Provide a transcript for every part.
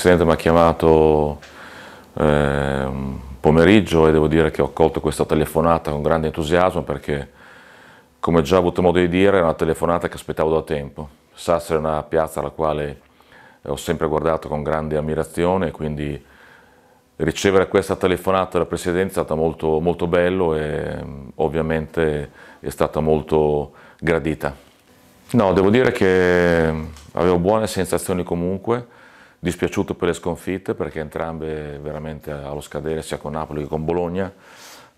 Presidente mi ha chiamato eh, pomeriggio e devo dire che ho accolto questa telefonata con grande entusiasmo perché, come già ho avuto modo di dire, è una telefonata che aspettavo da tempo. Sassari è una piazza alla quale ho sempre guardato con grande ammirazione, quindi ricevere questa telefonata dalla Presidenza è stato molto, molto bello e mm, ovviamente è stata molto gradita. No, devo dire che mm, avevo buone sensazioni comunque, dispiaciuto per le sconfitte perché entrambe veramente allo scadere sia con Napoli che con Bologna,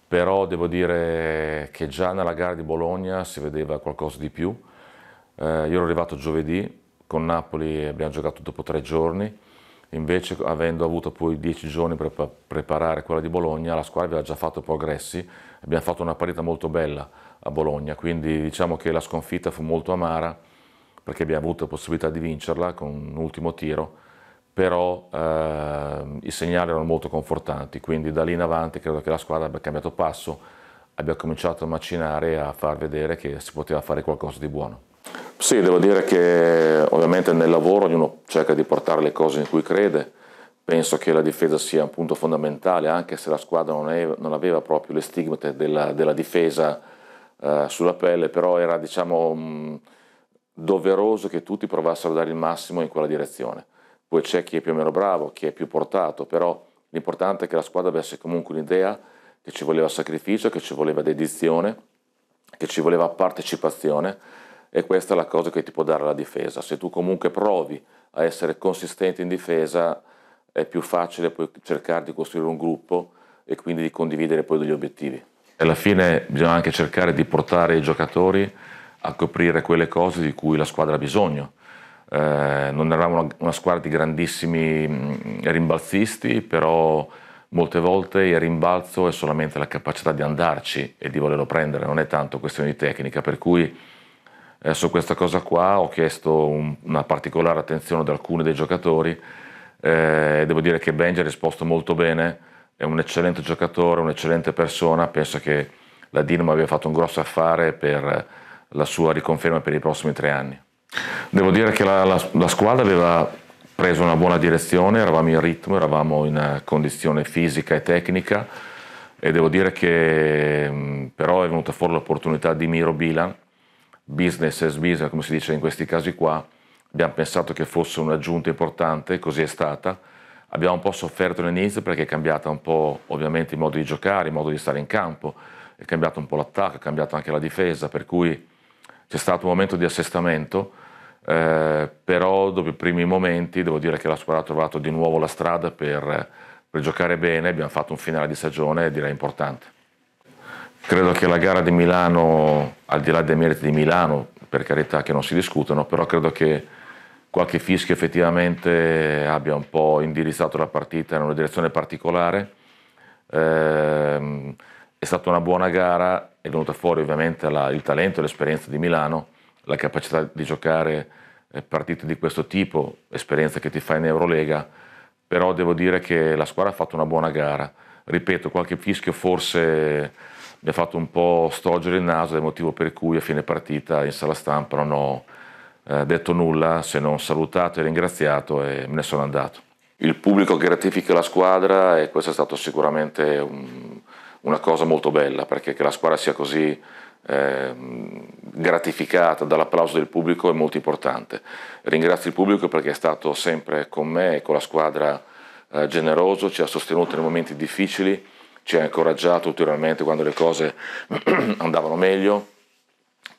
però devo dire che già nella gara di Bologna si vedeva qualcosa di più. Eh, io ero arrivato giovedì, con Napoli abbiamo giocato dopo tre giorni, invece avendo avuto poi dieci giorni per preparare quella di Bologna, la squadra aveva già fatto progressi, abbiamo fatto una partita molto bella a Bologna, quindi diciamo che la sconfitta fu molto amara perché abbiamo avuto la possibilità di vincerla con un ultimo tiro però eh, i segnali erano molto confortanti, quindi da lì in avanti credo che la squadra abbia cambiato passo, abbia cominciato a macinare e a far vedere che si poteva fare qualcosa di buono. Sì, devo dire che ovviamente nel lavoro ognuno cerca di portare le cose in cui crede, penso che la difesa sia un punto fondamentale, anche se la squadra non, è, non aveva proprio le stigmate della, della difesa eh, sulla pelle, però era diciamo, mh, mm, doveroso che tutti provassero a dare il massimo in quella direzione poi c'è chi è più o meno bravo, chi è più portato, però l'importante è che la squadra avesse comunque un'idea che ci voleva sacrificio, che ci voleva dedizione, che ci voleva partecipazione e questa è la cosa che ti può dare la difesa. Se tu comunque provi a essere consistente in difesa è più facile poi cercare di costruire un gruppo e quindi di condividere poi degli obiettivi. Alla fine bisogna anche cercare di portare i giocatori a coprire quelle cose di cui la squadra ha bisogno eh, non eravamo una, una, squadra di grandissimi mm, rimbalzisti, però molte volte il rimbalzo è solamente la capacità di andarci e di volerlo prendere, non è tanto questione di tecnica, per cui eh, su questa cosa qua ho chiesto un, una particolare attenzione ad alcuni dei giocatori eh, devo dire che Benji ha risposto molto bene, è un eccellente giocatore, un'eccellente persona, penso che la Dinamo abbia fatto un grosso affare per la sua riconferma per i prossimi tre anni. Devo dire che la, la, la squadra aveva preso una buona direzione, eravamo in ritmo, eravamo in eh, condizione fisica e tecnica e devo dire che mm, però è venuta fuori l'opportunità di Miro Bilan, business as business come si dice in questi casi qua, abbiamo pensato che fosse un'aggiunta importante, così è stata, abbiamo un po' sofferto all'inizio perché è cambiata un po' ovviamente il modo di giocare, il modo di stare in campo, è cambiato un po' l'attacco, è cambiata anche la difesa, per cui c'è stato un momento di assestamento, eh, però dopo i primi momenti devo dire che la squadra ha trovato di nuovo la strada per, per giocare bene, abbiamo fatto un finale di stagione direi importante. Credo che la gara di Milano, al di là dei meriti di Milano, per carità che non si discutono, però credo che qualche fischio effettivamente abbia un po' indirizzato la partita in una direzione particolare. Eh, è stata una buona gara, è venuta fuori ovviamente la, il talento e l'esperienza di Milano, la capacità di giocare eh, partite di questo tipo, esperienza che ti fa in Eurolega, però devo dire che la squadra ha fatto una buona gara. Ripeto, qualche fischio forse mi ha fatto un po' storgere il naso, è il motivo per cui a fine partita in sala stampa non ho eh, detto nulla se non salutato e ringraziato e me ne sono andato. Il pubblico che gratifica la squadra e questo è stato sicuramente un, una cosa molto bella, perché che la squadra sia così eh, gratificata dall'applauso del pubblico è molto importante. Ringrazio il pubblico perché è stato sempre con me e con la squadra eh, generoso, ci ha sostenuto nei momenti difficili, ci ha incoraggiato ulteriormente quando le cose andavano meglio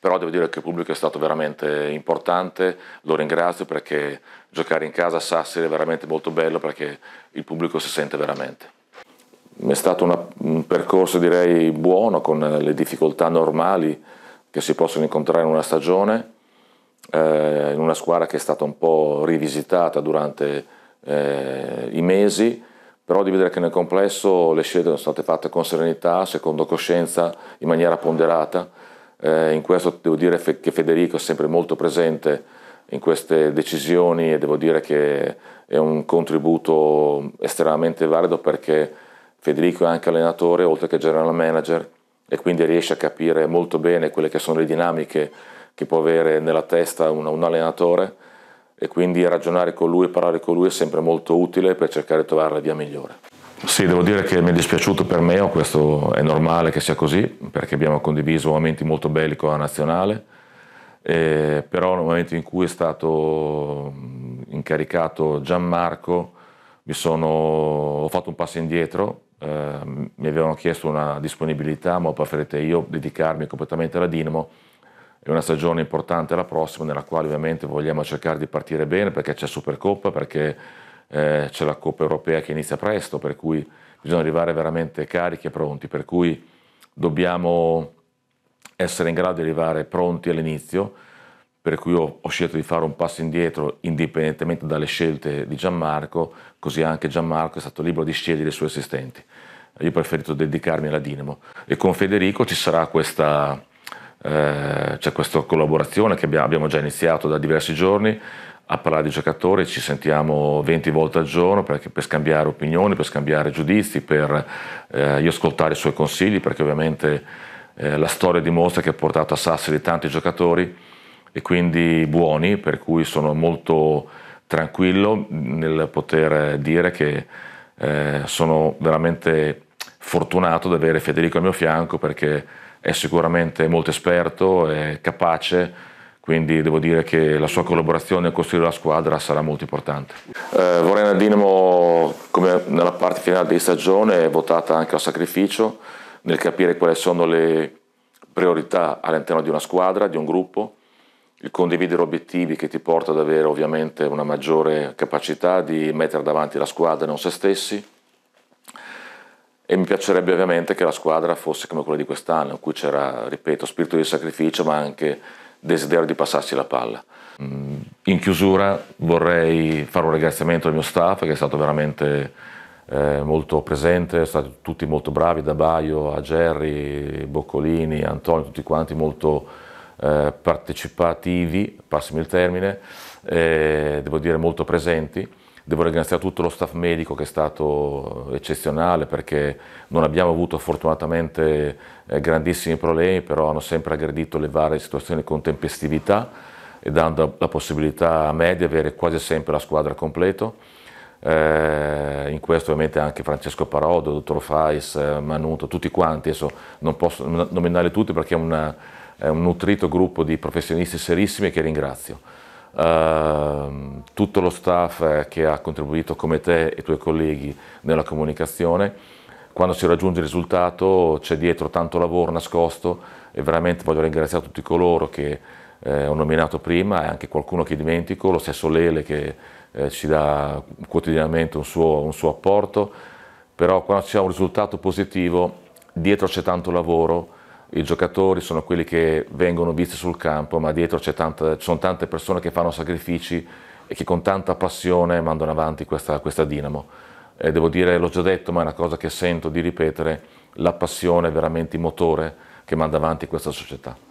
però devo dire che il pubblico è stato veramente importante, lo ringrazio perché giocare in casa a Sassari è veramente molto bello perché il pubblico si sente veramente. È stato una, un percorso direi buono con le difficoltà normali che si possono incontrare in una stagione, eh, in una squadra che è stata un po' rivisitata durante eh, i mesi, però di vedere che nel complesso le scelte sono state fatte con serenità, secondo coscienza, in maniera ponderata. Eh, in questo devo dire che Federico è sempre molto presente in queste decisioni e devo dire che è un contributo estremamente valido perché Federico è anche allenatore oltre che general manager e quindi riesce a capire molto bene quelle che sono le dinamiche che può avere nella testa un, un allenatore e quindi ragionare con lui e parlare con lui è sempre molto utile per cercare di trovare la via migliore. Sì, devo dire che mi è dispiaciuto per me, questo è normale che sia così, perché abbiamo condiviso momenti molto belli con la nazionale, eh, però nel momento in cui è stato incaricato Gianmarco, sono, ho fatto un passo indietro, eh, mi avevano chiesto una disponibilità, ma ho preferito io dedicarmi completamente alla Dinamo. È una stagione importante la prossima, nella quale ovviamente vogliamo cercare di partire bene perché c'è Supercoppa, perché eh, c'è la Coppa Europea che inizia presto, per cui bisogna arrivare veramente carichi e pronti, per cui dobbiamo essere in grado di arrivare pronti all'inizio per cui ho, ho, scelto di fare un passo indietro indipendentemente dalle scelte di Gianmarco, così anche Gianmarco è stato libero di scegliere i suoi assistenti. Io ho preferito dedicarmi alla Dinamo e con Federico ci sarà questa, eh, questa collaborazione che abbiamo già iniziato da diversi giorni a parlare di giocatori, ci sentiamo 20 volte al giorno per, per scambiare opinioni, per scambiare giudizi, per eh, io ascoltare i suoi consigli, perché ovviamente eh, la storia dimostra che ha portato a Sassari tanti giocatori e quindi buoni, per cui sono molto tranquillo nel poter dire che eh, sono veramente fortunato di avere Federico al mio fianco perché è sicuramente molto esperto, e capace, quindi devo dire che la sua collaborazione nel costruire la squadra sarà molto importante. Eh, una Dinamo, come nella parte finale di stagione, votata anche al sacrificio nel capire quali sono le priorità all'interno di una squadra, di un gruppo il condividere obiettivi che ti porta ad avere ovviamente una maggiore capacità di mettere davanti la squadra e non se stessi e mi piacerebbe ovviamente che la squadra fosse come quella di quest'anno in cui c'era, ripeto, spirito di sacrificio ma anche desiderio di passarsi la palla. Mm, in chiusura vorrei fare un ringraziamento al mio staff che è stato veramente eh, molto presente, sono stati tutti molto bravi, da Baio a Gerry, Boccolini, Antonio, tutti quanti molto eh, partecipativi, passimi il termine, eh, devo dire molto presenti. Devo ringraziare tutto lo staff medico che è stato eccezionale perché non abbiamo avuto fortunatamente eh, grandissimi problemi, però hanno sempre aggredito le varie situazioni con tempestività e dando la possibilità a me di avere quasi sempre la squadra completa. Eh, in questo ovviamente anche Francesco Parodo, Dottor Fais, eh, Manuto, tutti quanti, adesso non posso nominare tutti perché è una è un nutrito gruppo di professionisti serissimi che ringrazio. Uh, tutto lo staff eh, che ha contribuito come te e i tuoi colleghi nella comunicazione. Quando si raggiunge il risultato c'è dietro tanto lavoro nascosto e veramente voglio ringraziare tutti coloro che eh, ho nominato prima e anche qualcuno che dimentico, lo stesso Lele che eh, ci dà quotidianamente un suo, un suo apporto, però quando c'è un risultato positivo dietro c'è tanto lavoro i giocatori sono quelli che vengono visti sul campo, ma dietro tante, ci sono tante persone che fanno sacrifici e che con tanta passione mandano avanti questa, questa Dinamo. E eh, devo dire, l'ho già detto, ma è una cosa che sento di ripetere, la passione è veramente il motore che manda avanti questa società.